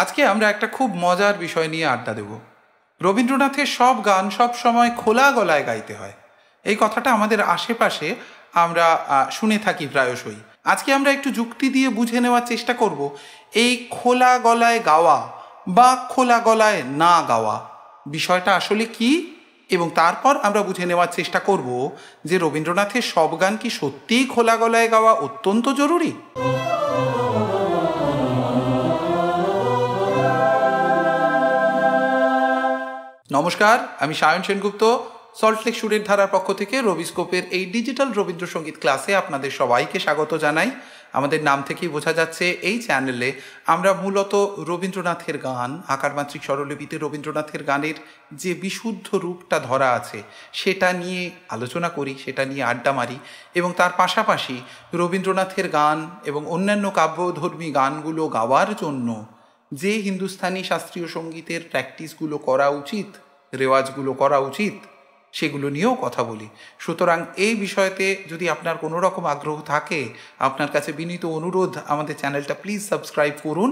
আজকে আমরা একটা খুব মজার বিষয় নিয়ে আড্ডা দেব রবীন্দ্রনাথের সব গান সব সময় খোলা গলায় গাইতে হয় এই কথাটা আমাদের আশেপাশে আমরা শুনে থাকি প্রায়শই আজকে আমরা একটু যুক্তি দিয়ে বুঝে নেওয়ার চেষ্টা করব এই খোলা গলায় গাওয়া বা খোলা গলায় না গাওয়া বিষয়টা আসলে কি এবং তারপর আমরা বুঝে নেওয়ার চেষ্টা করব যে রবীন্দ্রনাথের সব গান কি সত্যিই খোলা গলায় গাওয়া অত্যন্ত জরুরি নমস্কার আমি সায়ন সেনগুপ্ত সল্টলেক সুরের ধারার পক্ষ থেকে রবিস্কোপের এই ডিজিটাল রবীন্দ্রসঙ্গীত ক্লাসে আপনাদের সবাইকে স্বাগত জানাই আমাদের নাম থেকেই বোঝা যাচ্ছে এই চ্যানেলে আমরা মূলত রবীন্দ্রনাথের গান আকারমাত্রিক স্বরলিপিতে রবীন্দ্রনাথের গানের যে বিশুদ্ধ রূপটা ধরা আছে সেটা নিয়ে আলোচনা করি সেটা নিয়ে আড্ডা মারি এবং তার পাশাপাশি রবীন্দ্রনাথের গান এবং অন্যান্য কাব্যধর্মী গানগুলো গাওয়ার জন্য যে হিন্দুস্থানি শাস্ত্রীয় সঙ্গীতের প্র্যাকটিসগুলো করা উচিত রেওয়াজগুলো করা উচিত সেগুলো নিয়েও কথা বলি সুতরাং এই বিষয়তে যদি আপনার কোনো রকম আগ্রহ থাকে আপনার কাছে বিনীত অনুরোধ আমাদের চ্যানেলটা প্লিজ সাবস্ক্রাইব করুন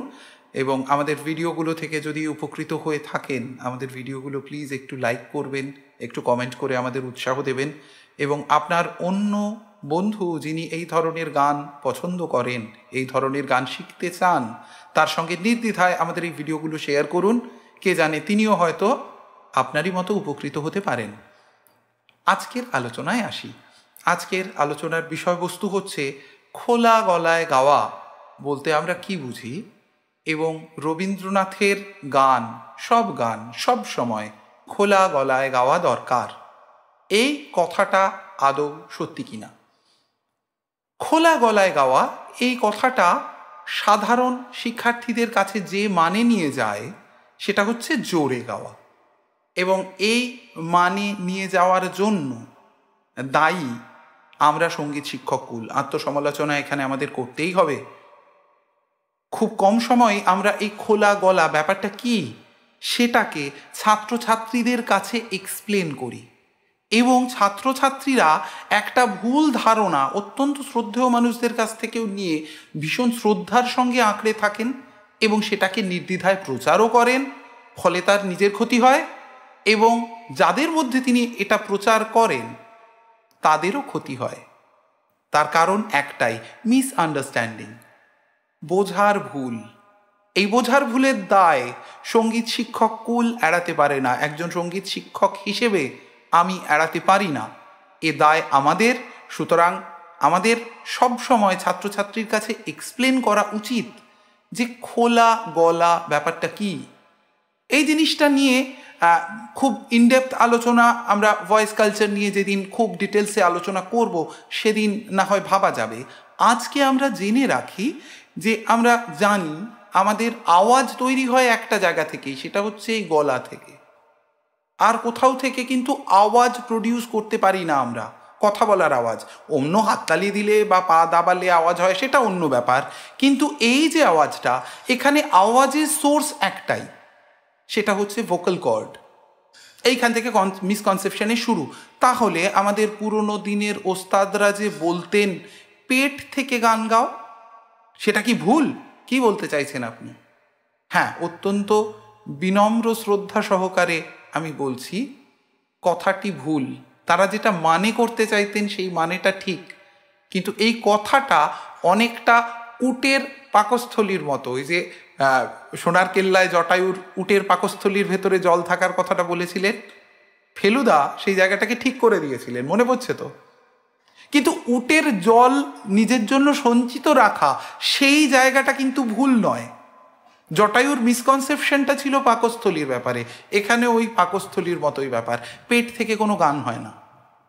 এবং আমাদের ভিডিওগুলো থেকে যদি উপকৃত হয়ে থাকেন আমাদের ভিডিওগুলো প্লিজ একটু লাইক করবেন একটু কমেন্ট করে আমাদের উৎসাহ দেবেন এবং আপনার অন্য বন্ধু যিনি এই ধরনের গান পছন্দ করেন এই ধরনের গান শিখতে চান তার সঙ্গে নির্দ্বিধায় আমাদের এই ভিডিওগুলো শেয়ার করুন কে জানে তিনিও হয়তো আপনারই মতো উপকৃত হতে পারেন আজকের আলোচনায় আসি আজকের আলোচনার বিষয়বস্তু হচ্ছে খোলা গলায় গাওয়া বলতে আমরা কি বুঝি এবং রবীন্দ্রনাথের গান সব গান সব সময় খোলা গলায় গাওয়া দরকার এই কথাটা আদৌ সত্যি কিনা খোলা গলায় গাওয়া এই কথাটা সাধারণ শিক্ষার্থীদের কাছে যে মানে নিয়ে যায় সেটা হচ্ছে জোরে গাওয়া এবং এই মানে নিয়ে যাওয়ার জন্য দায়ী আমরা সঙ্গীত শিক্ষককুল আত্মসমালোচনা এখানে আমাদের করতেই হবে খুব কম সময় আমরা এই খোলা গলা ব্যাপারটা কি সেটাকে ছাত্রছাত্রীদের কাছে এক্সপ্লেন করি এবং ছাত্রছাত্রীরা একটা ভুল ধারণা অত্যন্ত শ্রদ্ধেয় মানুষদের কাছ থেকেও নিয়ে ভীষণ শ্রদ্ধার সঙ্গে আঁকড়ে থাকেন এবং সেটাকে নির্দ্বিধায় প্রচারও করেন ফলে তার নিজের ক্ষতি হয় এবং যাদের মধ্যে তিনি এটা প্রচার করেন তাদেরও ক্ষতি হয় তার কারণ একটাই মিস আন্ডারস্ট্যান্ডিং বোঝার ভুল এই বোঝার ভুলের দায় সঙ্গীত শিক্ষক কুল এড়াতে পারে না একজন সঙ্গীত শিক্ষক হিসেবে আমি এড়াতে পারি না এ দায় আমাদের সুতরাং আমাদের সব সময় ছাত্রছাত্রীর কাছে এক্সপ্লেন করা উচিত যে খোলা গলা ব্যাপারটা কি এই জিনিসটা নিয়ে খুব ইনডেপথ আলোচনা আমরা ভয়েস কালচার নিয়ে যেদিন খুব ডিটেলসে আলোচনা করব সেদিন না হয় ভাবা যাবে আজকে আমরা জেনে রাখি যে আমরা জানি আমাদের আওয়াজ তৈরি হয় একটা জায়গা থেকেই সেটা হচ্ছে এই গলা থেকে আর কোথাও থেকে কিন্তু আওয়াজ প্রডিউস করতে পারি না আমরা কথা বলার আওয়াজ অন্য হাততালি দিলে বা পা দাবালে আওয়াজ হয় সেটা অন্য ব্যাপার কিন্তু এই যে আওয়াজটা এখানে আওয়াজের সোর্স একটাই সেটা হচ্ছে ভোকাল কর্ড এইখান থেকে মিসকনসেপশানে শুরু তাহলে আমাদের পুরনো দিনের ওস্তাদরা যে বলতেন পেট থেকে গান গাও সেটা কি ভুল কি বলতে চাইছেন আপনি হ্যাঁ অত্যন্ত বিনম্র শ্রদ্ধা সহকারে আমি বলছি কথাটি ভুল তারা যেটা মানে করতে চাইতেন সেই মানেটা ঠিক কিন্তু এই কথাটা অনেকটা উটের পাকস্থলীর মতো ওই যে সোনার কেল্লায় জটায়ুর উটের পাকস্থলীর ভেতরে জল থাকার কথাটা বলেছিলেন ফেলুদা সেই জায়গাটাকে ঠিক করে দিয়েছিলেন মনে পড়ছে তো কিন্তু উটের জল নিজের জন্য সঞ্চিত রাখা সেই জায়গাটা কিন্তু ভুল নয় জটায়ুর মিসকনসেপশনটা ছিল পাকস্থলীর ব্যাপারে এখানে ওই পাকস্থলীর মতোই ব্যাপার পেট থেকে কোনো গান হয় না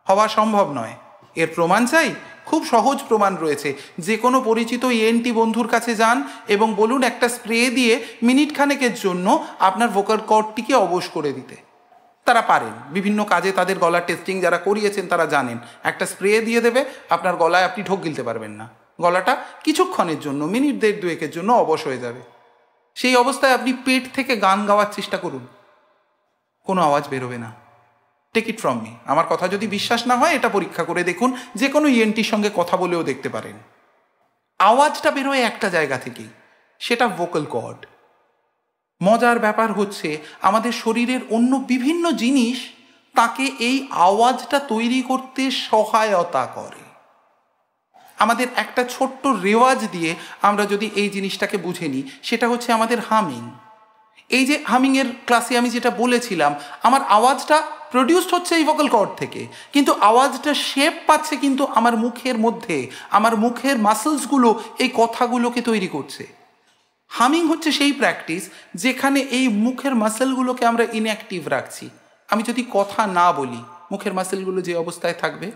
হওয়া সম্ভব নয় এর প্রমাণ চাই খুব সহজ প্রমাণ রয়েছে যে কোনো পরিচিত ইএনটি বন্ধুর কাছে যান এবং বলুন একটা স্প্রে দিয়ে মিনিট খানেকের জন্য আপনার ভোকাল কর্ডটিকে অবশ করে দিতে তারা পারেন বিভিন্ন কাজে তাদের গলা টেস্টিং যারা করিয়েছেন তারা জানেন একটা স্প্রে দিয়ে দেবে আপনার গলায় আপনি ঢোক গিলতে পারবেন না গলাটা কিছুক্ষণের জন্য মিনিট দেড় দুয়েকের জন্য অবশ হয়ে যাবে সেই অবস্থায় আপনি পেট থেকে গান গাওয়ার চেষ্টা করুন কোনো আওয়াজ বেরোবে না টেক ইট ফ্রম মি আমার কথা যদি বিশ্বাস না হয় এটা পরীক্ষা করে দেখুন যে কোনো ইএনটির e সঙ্গে কথা বলেও দেখতে পারেন আওয়াজটা বেরোয় একটা জায়গা থেকেই সেটা ভোকাল কর্ড মজার ব্যাপার হচ্ছে আমাদের শরীরের অন্য বিভিন্ন জিনিস তাকে এই আওয়াজটা তৈরি করতে সহায়তা করে আমাদের একটা ছোট্ট রেওয়াজ দিয়ে আমরা যদি এই জিনিসটাকে বুঝে নিই সেটা হচ্ছে আমাদের হামিং এই যে হামিংয়ের ক্লাসে আমি যেটা বলেছিলাম আমার আওয়াজটা প্রডিউসড হচ্ছে এই ভোকাল কর্ড থেকে কিন্তু আওয়াজটা শেপ পাচ্ছে কিন্তু আমার মুখের মধ্যে আমার মুখের মাসেলসগুলো এই কথাগুলোকে তৈরি করছে হামিং হচ্ছে সেই প্র্যাকটিস যেখানে এই মুখের মাসেলগুলোকে আমরা ইনঅ্যাক্টিভ রাখছি আমি যদি কথা না বলি মুখের মাসেলগুলো যে অবস্থায় থাকবে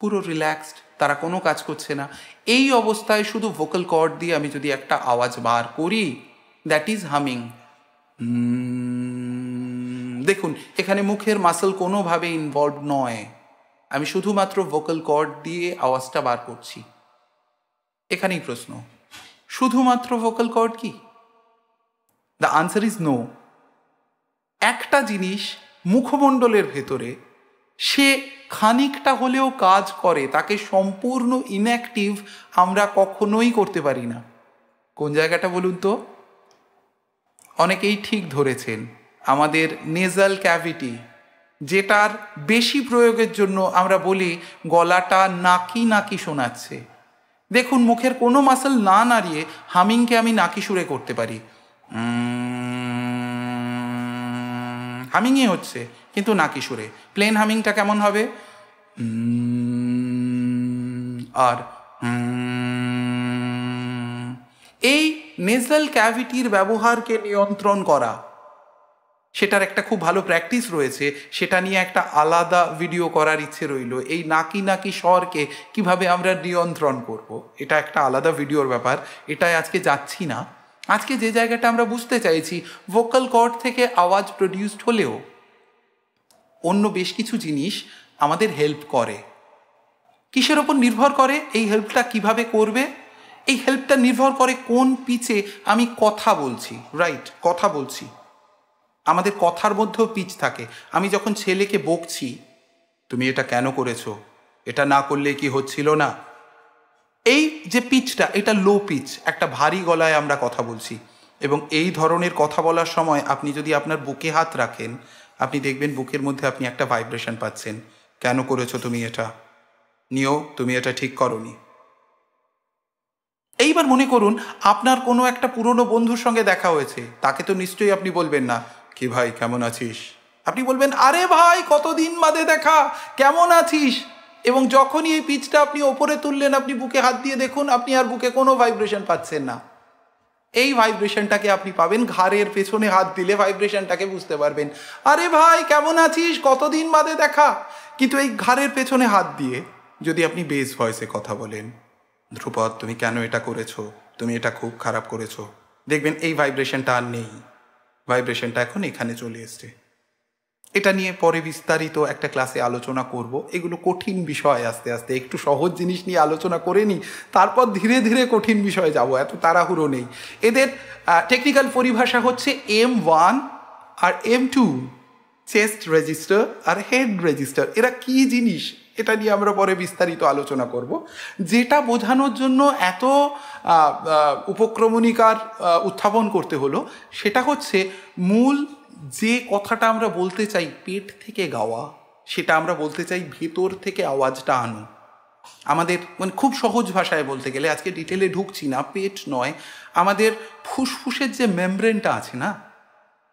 পুরো রিল্যাক্সড তারা কোনো কাজ করছে না এই অবস্থায় শুধু ভোকাল কর্ড দিয়ে আমি যদি একটা আওয়াজ বার করি দ্যাট ইজ হামিং দেখুন এখানে মুখের মাসল কোনোভাবে ইনভলভ নয় আমি শুধুমাত্র ভোকাল কর্ড দিয়ে আওয়াজটা বার করছি এখানেই প্রশ্ন শুধুমাত্র ভোকাল কর্ড কি দ্য আনসার ইজ নো একটা জিনিস মুখমণ্ডলের ভেতরে সে খানিকটা হলেও কাজ করে তাকে সম্পূর্ণ ইনঅ্যাক্টিভ আমরা কখনোই করতে পারি না কোন জায়গাটা বলুন তো অনেকেই ঠিক ধরেছেন আমাদের নেজাল ক্যাভিটি যেটার বেশি প্রয়োগের জন্য আমরা বলি গলাটা নাকি নাকি শোনাচ্ছে দেখুন মুখের কোনো মাসেল না নাড়িয়ে হামিংকে আমি নাকি সুরে করতে পারি হামিংই হচ্ছে কিন্তু নাকি সুরে প্লেন হামিংটা কেমন হবে আর এই নেজাল ক্যাভিটির ব্যবহারকে নিয়ন্ত্রণ করা সেটার একটা খুব ভালো প্র্যাকটিস রয়েছে সেটা নিয়ে একটা আলাদা ভিডিও করার ইচ্ছে রইল এই নাকি নাকি স্বরকে কিভাবে আমরা নিয়ন্ত্রণ করব। এটা একটা আলাদা ভিডিওর ব্যাপার এটাই আজকে যাচ্ছি না আজকে যে জায়গাটা আমরা বুঝতে চাইছি ভোকাল কর্ড থেকে আওয়াজ প্রডিউসড হলেও অন্য বেশ কিছু জিনিস আমাদের হেল্প করে কিসের ওপর নির্ভর করে এই হেল্পটা কিভাবে করবে এই হেল্পটা নির্ভর করে কোন পিচে আমি কথা বলছি রাইট কথা বলছি আমাদের কথার মধ্যেও পিচ থাকে আমি যখন ছেলেকে বকছি তুমি এটা কেন করেছো এটা না করলে কি হচ্ছিল না এই যে পিচটা এটা লো পিচ একটা ভারী গলায় আমরা কথা বলছি এবং এই ধরনের কথা বলার সময় আপনি যদি আপনার বুকে হাত রাখেন আপনি দেখবেন বুকের মধ্যে আপনি একটা ভাইব্রেশন পাচ্ছেন কেন করেছো তুমি এটা নিও তুমি এটা ঠিক করনি এইবার মনে করুন আপনার কোনো একটা পুরনো বন্ধুর সঙ্গে দেখা হয়েছে তাকে তো নিশ্চয়ই আপনি বলবেন না কি ভাই কেমন আছিস আপনি বলবেন আরে ভাই কতদিন বাদে দেখা কেমন আছিস এবং যখনই এই পিচটা আপনি ওপরে তুললেন আপনি বুকে হাত দিয়ে দেখুন আপনি আর বুকে কোনো ভাইব্রেশন পাচ্ছেন না এই ভাইব্রেশনটাকে আপনি পাবেন ঘাড়ের পেছনে হাত দিলে ভাইব্রেশনটাকে বুঝতে পারবেন আরে ভাই কেমন আছিস কতদিন বাদে দেখা কিন্তু এই ঘাড়ের পেছনে হাত দিয়ে যদি আপনি বেস ভয়েসে কথা বলেন ধ্রুপদ তুমি কেন এটা করেছো তুমি এটা খুব খারাপ করেছো দেখবেন এই ভাইব্রেশনটা আর নেই ভাইব্রেশনটা এখন এখানে চলে এসছে এটা নিয়ে পরে বিস্তারিত একটা ক্লাসে আলোচনা করব এগুলো কঠিন বিষয় আস্তে আস্তে একটু সহজ জিনিস নিয়ে আলোচনা করে নিই তারপর ধীরে ধীরে কঠিন বিষয়ে যাব এত তাড়াহুড়ো নেই এদের টেকনিক্যাল পরিভাষা হচ্ছে এম ওয়ান আর এম টু চেস্ট রেজিস্টার আর হেড রেজিস্টার এরা কি জিনিস এটা নিয়ে আমরা পরে বিস্তারিত আলোচনা করব যেটা বোঝানোর জন্য এত উপক্রমণিকার উত্থাপন করতে হলো সেটা হচ্ছে মূল যে কথাটা আমরা বলতে চাই পেট থেকে গাওয়া সেটা আমরা বলতে চাই ভেতর থেকে আওয়াজটা আনো আমাদের মানে খুব সহজ ভাষায় বলতে গেলে আজকে ডিটেলে ঢুকছি না পেট নয় আমাদের ফুসফুসের যে মেমব্রেনটা আছে না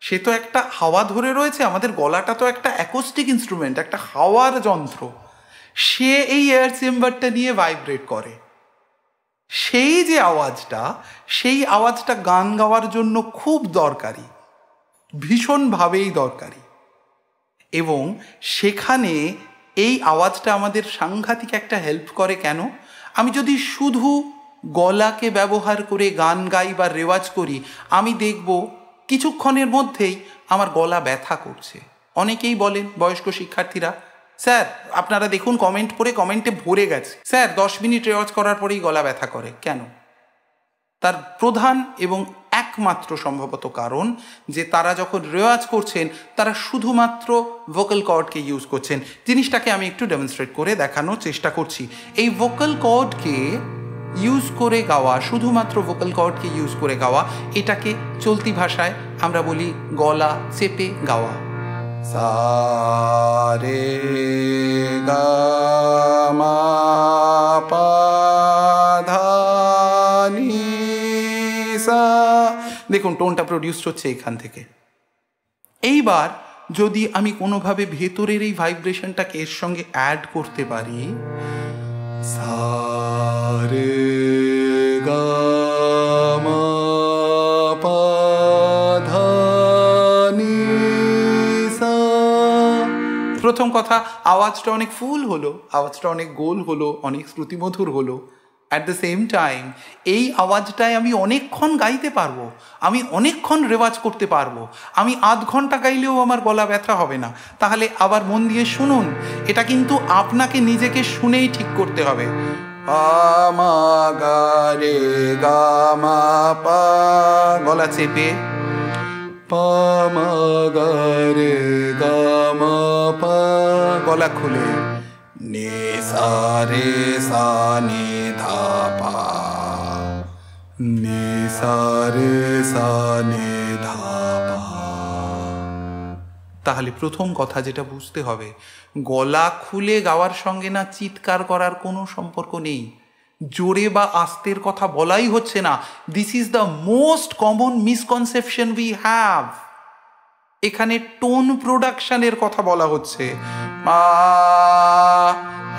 সে তো একটা হাওয়া ধরে রয়েছে আমাদের গলাটা তো একটা অ্যাকোস্টিক ইনস্ট্রুমেন্ট একটা হাওয়ার যন্ত্র সে এই এয়ার চেম্বারটা নিয়ে ভাইব্রেট করে সেই যে আওয়াজটা সেই আওয়াজটা গান গাওয়ার জন্য খুব দরকারি ভীষণভাবেই দরকারি এবং সেখানে এই আওয়াজটা আমাদের সাংঘাতিক একটা হেল্প করে কেন আমি যদি শুধু গলাকে ব্যবহার করে গান গাই বা রেওয়াজ করি আমি দেখব কিছুক্ষণের মধ্যেই আমার গলা ব্যথা করছে অনেকেই বলেন বয়স্ক শিক্ষার্থীরা স্যার আপনারা দেখুন কমেন্ট পড়ে কমেন্টে ভরে গেছে স্যার দশ মিনিট রেওয়াজ করার পরেই গলা ব্যথা করে কেন তার প্রধান এবং একমাত্র সম্ভবত কারণ যে তারা যখন রেওয়াজ করছেন তারা শুধুমাত্র ভোকাল কর্ডকে ইউজ করছেন জিনিসটাকে আমি একটু ডেমনস্ট্রেট করে দেখানোর চেষ্টা করছি এই ভোকাল কর্ডকে ইউজ করে গাওয়া শুধুমাত্র ভোকাল কর্ডকে ইউজ করে গাওয়া এটাকে চলতি ভাষায় আমরা বলি গলা চেপে গাওয়া সা রে গা মা পা দেখুন টোনটা প্রডিউসড হচ্ছে এখান থেকে এইবার যদি আমি কোনোভাবে ভেতরের এই ভাইব্রেশনটাকে এর সঙ্গে অ্যাড করতে পারি সারে প্রথম কথা আওয়াজটা অনেক ফুল হলো আওয়াজটা অনেক গোল হলো অনেক শ্রুতিমধুর হলো অ্যাট দ্য সেম টাইম এই আওয়াজটায় আমি অনেকক্ষণ গাইতে পারবো আমি অনেকক্ষণ রেওয়াজ করতে পারবো আমি আধ ঘন্টা গাইলেও আমার গলা ব্যথা হবে না তাহলে আবার মন দিয়ে শুনুন এটা কিন্তু আপনাকে নিজেকে শুনেই ঠিক করতে হবে রে পা গলা চেপে রে পা গলা খুলে ni sa সা sa ni tha তাহলে প্রথম কথা যেটা বুঝতে হবে গলা খুলে গাওয়ার সঙ্গে না চিৎকার করার কোনো সম্পর্ক নেই জোরে বা আস্তের কথা বলাই হচ্ছে না this is the most common misconception we have এখানে টোন প্রোডাকশনের কথা বলা হচ্ছে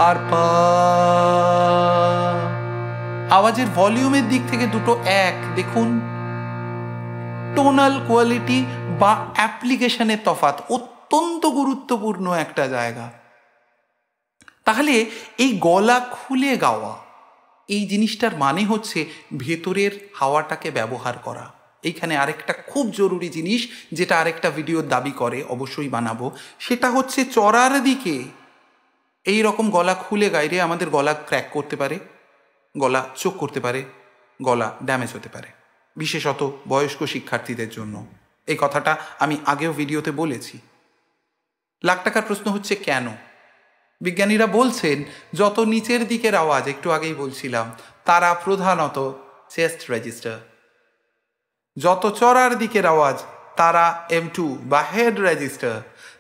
আর পা আওয়াজের ভলিউমের দিক থেকে দুটো এক দেখুন টোনাল কোয়ালিটি বা অ্যাপ্লিকেশনের তফাৎ অত্যন্ত গুরুত্বপূর্ণ একটা জায়গা তাহলে এই গলা খুলে গাওয়া এই জিনিসটার মানে হচ্ছে ভেতরের হাওয়াটাকে ব্যবহার করা এইখানে আরেকটা খুব জরুরি জিনিস যেটা আরেকটা ভিডিও দাবি করে অবশ্যই বানাবো সেটা হচ্ছে চড়ার দিকে এই রকম গলা খুলে গাইরে আমাদের গলা ক্র্যাক করতে পারে গলা চোখ করতে পারে গলা ড্যামেজ হতে পারে বিশেষত বয়স্ক শিক্ষার্থীদের জন্য এই কথাটা আমি আগেও ভিডিওতে বলেছি লাখ টাকার প্রশ্ন হচ্ছে কেন বিজ্ঞানীরা বলছেন যত নিচের দিকের আওয়াজ একটু আগেই বলছিলাম তারা প্রধানত চেস্ট রেজিস্টার যত চড়ার দিকের আওয়াজ তারা এম টু বা হেড রেজিস্টার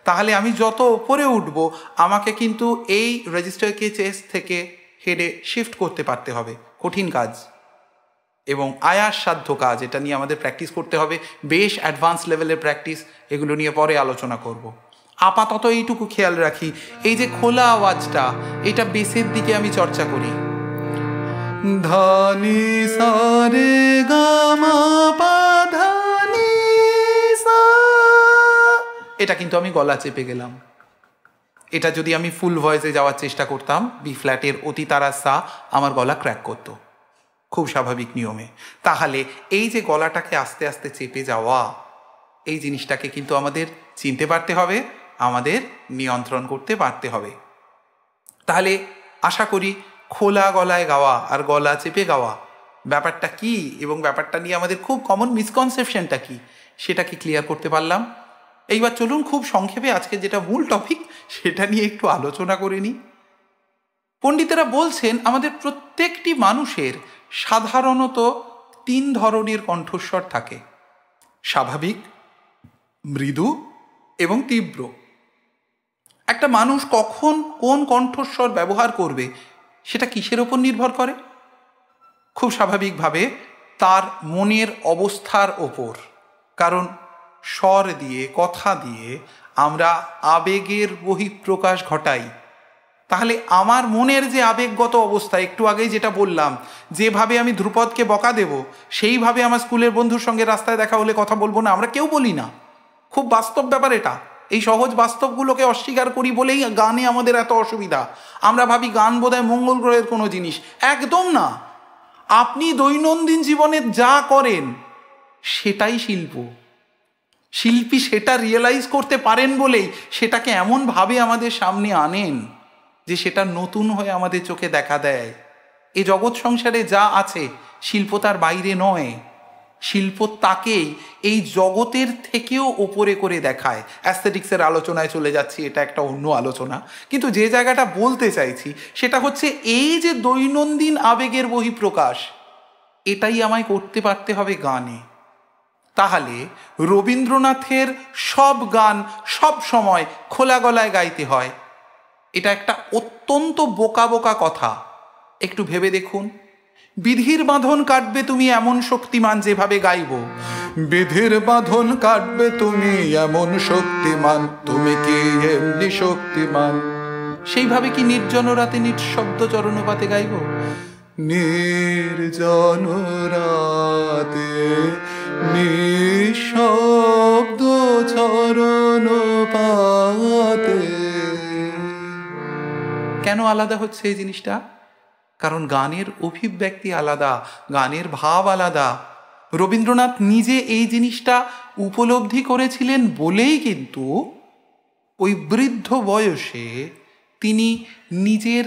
তাহলে আমি যত ওপরে উঠব আমাকে কিন্তু এই রেজিস্টারকে চেস থেকে হেডে শিফট করতে পারতে হবে কঠিন কাজ এবং সাধ্য কাজ এটা নিয়ে আমাদের প্র্যাকটিস করতে হবে বেশ অ্যাডভান্স লেভেলের প্র্যাকটিস এগুলো নিয়ে পরে আলোচনা করব। আপাতত এইটুকু খেয়াল রাখি এই যে খোলা আওয়াজটা এটা বেসের দিকে আমি চর্চা করি ধানি সারে এটা কিন্তু আমি গলা চেপে গেলাম এটা যদি আমি ফুল ভয়েসে যাওয়ার চেষ্টা করতাম বি ফ্ল্যাটের অতি তারা সা আমার গলা ক্র্যাক করতো খুব স্বাভাবিক নিয়মে তাহলে এই যে গলাটাকে আস্তে আস্তে চেপে যাওয়া এই জিনিসটাকে কিন্তু আমাদের চিনতে পারতে হবে আমাদের নিয়ন্ত্রণ করতে পারতে হবে তাহলে আশা করি খোলা গলায় গাওয়া আর গলা চেপে গাওয়া ব্যাপারটা কি এবং ব্যাপারটা নিয়ে আমাদের খুব কমন মিসকনসেপশনটা কি সেটাকে ক্লিয়ার করতে পারলাম এইবার চলুন খুব সংক্ষেপে আজকে যেটা মূল টপিক সেটা নিয়ে একটু আলোচনা করে নিই পণ্ডিতেরা বলছেন আমাদের প্রত্যেকটি মানুষের সাধারণত তিন ধরনের কণ্ঠস্বর থাকে স্বাভাবিক মৃদু এবং তীব্র একটা মানুষ কখন কোন কণ্ঠস্বর ব্যবহার করবে সেটা কিসের ওপর নির্ভর করে খুব স্বাভাবিকভাবে তার মনের অবস্থার ওপর কারণ স্বর দিয়ে কথা দিয়ে আমরা আবেগের বহিঃপ্রকাশ ঘটাই তাহলে আমার মনের যে আবেগগত অবস্থা একটু আগেই যেটা বললাম যেভাবে আমি ধ্রুপদকে বকা দেব সেইভাবে আমার স্কুলের বন্ধুর সঙ্গে রাস্তায় দেখা হলে কথা বলবো না আমরা কেউ বলি না খুব বাস্তব ব্যাপার এটা এই সহজ বাস্তবগুলোকে অস্বীকার করি বলেই গানে আমাদের এত অসুবিধা আমরা ভাবি গান বোধহয় মঙ্গল গ্রহের কোনো জিনিস একদম না আপনি দৈনন্দিন জীবনে যা করেন সেটাই শিল্প শিল্পী সেটা রিয়েলাইজ করতে পারেন বলেই সেটাকে এমনভাবে আমাদের সামনে আনেন যে সেটা নতুন হয়ে আমাদের চোখে দেখা দেয় এ জগৎ সংসারে যা আছে শিল্প তার বাইরে নয় শিল্প তাকেই এই জগতের থেকেও ওপরে করে দেখায় অ্যাস্থেটিক্সের আলোচনায় চলে যাচ্ছি এটা একটা অন্য আলোচনা কিন্তু যে জায়গাটা বলতে চাইছি সেটা হচ্ছে এই যে দৈনন্দিন আবেগের বহিঃপ্রকাশ এটাই আমায় করতে পারতে হবে গানে তাহলে রবীন্দ্রনাথের সব গান সব সময় খোলা গলায় গাইতে হয় এটা একটা অত্যন্ত বোকা বোকা কথা একটু ভেবে দেখুন বিধির বাঁধন কাটবে তুমি এমন শক্তিমান যেভাবে গাইব বিধির বাঁধন কাটবে তুমি এমন শক্তিমান তুমি কি এমনি শক্তিমান সেইভাবে কি নির্জন রাতে নিঃশব্দ চরণপাতে গাইব নির্জন রাতে কেন আলাদা হচ্ছে এই জিনিসটা কারণ গানের অভিব্যক্তি আলাদা গানের ভাব আলাদা রবীন্দ্রনাথ নিজে এই জিনিসটা উপলব্ধি করেছিলেন বলেই কিন্তু ওই বৃদ্ধ বয়সে তিনি নিজের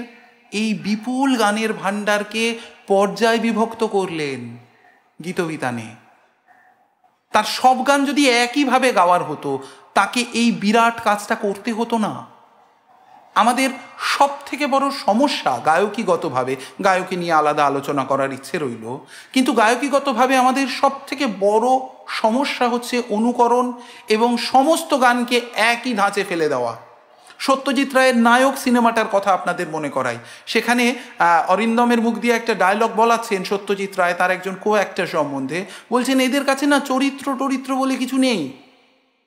এই বিপুল গানের ভাণ্ডারকে পর্যায় বিভক্ত করলেন গীতবিতানে তার সব গান যদি একইভাবে গাওয়ার হতো তাকে এই বিরাট কাজটা করতে হতো না আমাদের সব থেকে বড় সমস্যা গায়কীগতভাবে গায়কী নিয়ে আলাদা আলোচনা করার ইচ্ছে রইল কিন্তু গায়কীগতভাবে আমাদের সব থেকে বড় সমস্যা হচ্ছে অনুকরণ এবং সমস্ত গানকে একই ধাঁচে ফেলে দেওয়া সত্যজিৎ রায়ের নায়ক সিনেমাটার কথা আপনাদের মনে করাই সেখানে অরিন্দমের মুখ দিয়ে একটা ডায়লগ বলাচ্ছেন সত্যজিৎ রায় তার একজন কো একটা সম্বন্ধে বলছেন এদের কাছে না চরিত্র টরিত্র বলে কিছু নেই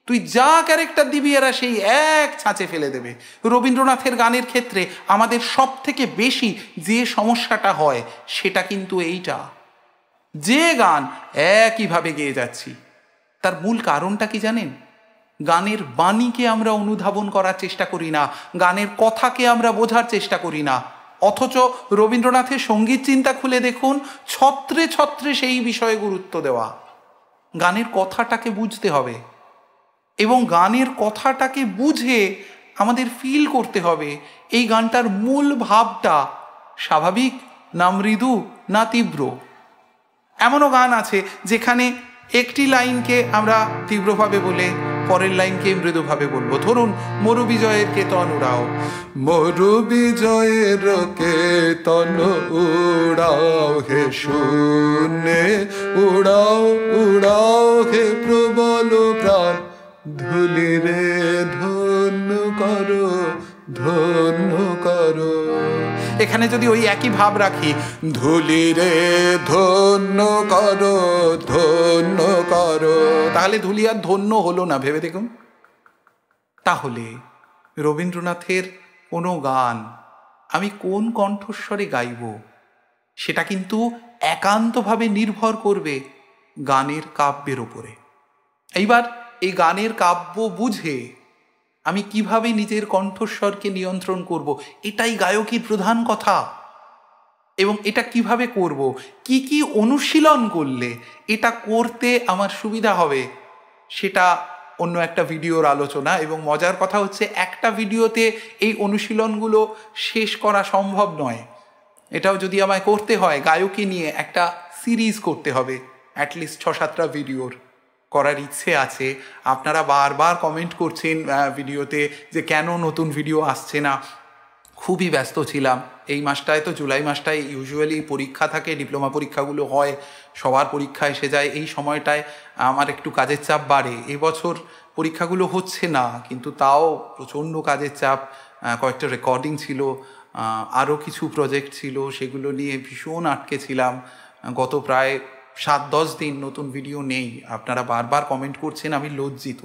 তুই যা ক্যারেক্টার দিবি এরা সেই এক ছাঁচে ফেলে দেবে রবীন্দ্রনাথের গানের ক্ষেত্রে আমাদের সব থেকে বেশি যে সমস্যাটা হয় সেটা কিন্তু এইটা যে গান একইভাবে গেয়ে যাচ্ছি তার মূল কারণটা কি জানেন গানের বাণীকে আমরা অনুধাবন করার চেষ্টা করি না গানের কথাকে আমরা বোঝার চেষ্টা করি না অথচ রবীন্দ্রনাথের সঙ্গীত চিন্তা খুলে দেখুন ছত্রে ছত্রে সেই বিষয়ে গুরুত্ব দেওয়া গানের কথাটাকে বুঝতে হবে এবং গানের কথাটাকে বুঝে আমাদের ফিল করতে হবে এই গানটার মূল ভাবটা স্বাভাবিক না মৃদু না তীব্র এমনও গান আছে যেখানে একটি লাইনকে আমরা তীব্রভাবে বলে পরের লাইনকে মৃদুভাবে বলবো ধরুন মরু বিজয়ের কেতন উড়াও মরু বিজয়ের কেতন উড়াও হে শূন্য উড়াও উড়াও হে প্রবল প্রাণ রে ধন্য করো ধন্য করো এখানে যদি ওই একই ভাব রাখি রে ধন্য করো ধন্য করো তাহলে ধুলি আর ধন্য হলো না ভেবে দেখুন তাহলে রবীন্দ্রনাথের কোনো গান আমি কোন কণ্ঠস্বরে গাইব সেটা কিন্তু একান্তভাবে নির্ভর করবে গানের কাব্যের ওপরে এইবার এই গানের কাব্য বুঝে আমি কিভাবে নিজের কণ্ঠস্বরকে নিয়ন্ত্রণ করব। এটাই গায়কীর প্রধান কথা এবং এটা কিভাবে করব। কি কি অনুশীলন করলে এটা করতে আমার সুবিধা হবে সেটা অন্য একটা ভিডিওর আলোচনা এবং মজার কথা হচ্ছে একটা ভিডিওতে এই অনুশীলনগুলো শেষ করা সম্ভব নয় এটাও যদি আমায় করতে হয় গায়কী নিয়ে একটা সিরিজ করতে হবে অ্যাটলিস্ট ছ সাতটা ভিডিওর করার ইচ্ছে আছে আপনারা বারবার কমেন্ট করছেন ভিডিওতে যে কেন নতুন ভিডিও আসছে না খুবই ব্যস্ত ছিলাম এই মাসটায় তো জুলাই মাসটায় ইউজুয়ালি পরীক্ষা থাকে ডিপ্লোমা পরীক্ষাগুলো হয় সবার পরীক্ষা এসে যায় এই সময়টায় আমার একটু কাজের চাপ বাড়ে এবছর পরীক্ষাগুলো হচ্ছে না কিন্তু তাও প্রচণ্ড কাজের চাপ কয়েকটা রেকর্ডিং ছিল আরও কিছু প্রজেক্ট ছিল সেগুলো নিয়ে ভীষণ আটকে ছিলাম গত প্রায় সাত দশ দিন নতুন ভিডিও নেই আপনারা বারবার কমেন্ট করছেন আমি লজ্জিত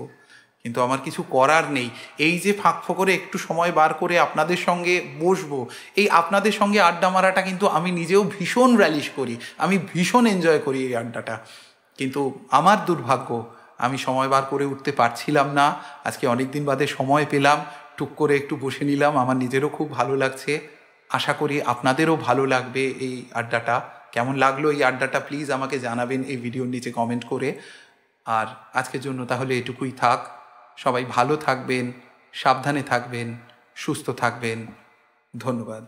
কিন্তু আমার কিছু করার নেই এই যে ফাঁক ফোকরে একটু সময় বার করে আপনাদের সঙ্গে বসবো এই আপনাদের সঙ্গে আড্ডা মারাটা কিন্তু আমি নিজেও ভীষণ র্যালিশ করি আমি ভীষণ এনজয় করি এই আড্ডাটা কিন্তু আমার দুর্ভাগ্য আমি সময় বার করে উঠতে পারছিলাম না আজকে অনেক দিন বাদে সময় পেলাম টুক করে একটু বসে নিলাম আমার নিজেরও খুব ভালো লাগছে আশা করি আপনাদেরও ভালো লাগবে এই আড্ডাটা কেমন লাগলো এই আড্ডাটা প্লিজ আমাকে জানাবেন এই ভিডিওর নিচে কমেন্ট করে আর আজকের জন্য তাহলে এটুকুই থাক সবাই ভালো থাকবেন সাবধানে থাকবেন সুস্থ থাকবেন ধন্যবাদ